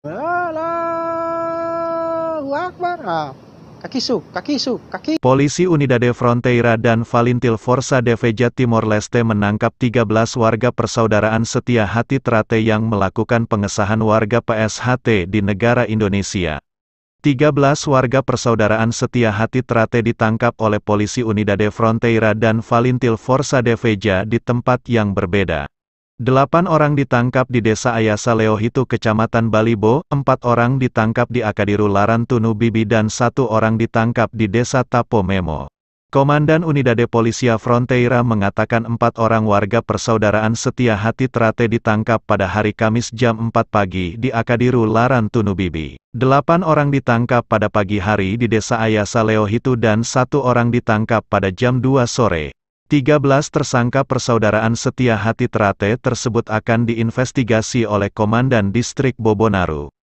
Allahu Akbar. Ah. Kakisu, kakisu, kaki. Polisi Unidade Fronteira dan Valintil Forza de Veja Timor Leste menangkap 13 warga persaudaraan setia hati Trate yang melakukan pengesahan warga PSHT di negara Indonesia. 13 warga persaudaraan setia hati Trate ditangkap oleh polisi Unidade Fronteira dan Valintil Forza de Veja di tempat yang berbeda. Delapan orang ditangkap di desa Ayasa Leohitu kecamatan Balibo, empat orang ditangkap di Akadiru Larantunu Bibi dan satu orang ditangkap di desa Tapo Memo. Komandan Unidade Polisia Fronteira mengatakan empat orang warga persaudaraan setia hati Trate ditangkap pada hari Kamis jam 4 pagi di Akadiru Larantunu Bibi. Delapan orang ditangkap pada pagi hari di desa Ayasa Leohitu dan satu orang ditangkap pada jam 2 sore, 13 tersangka persaudaraan setia hati Trate tersebut akan diinvestigasi oleh Komandan Distrik Bobonaru.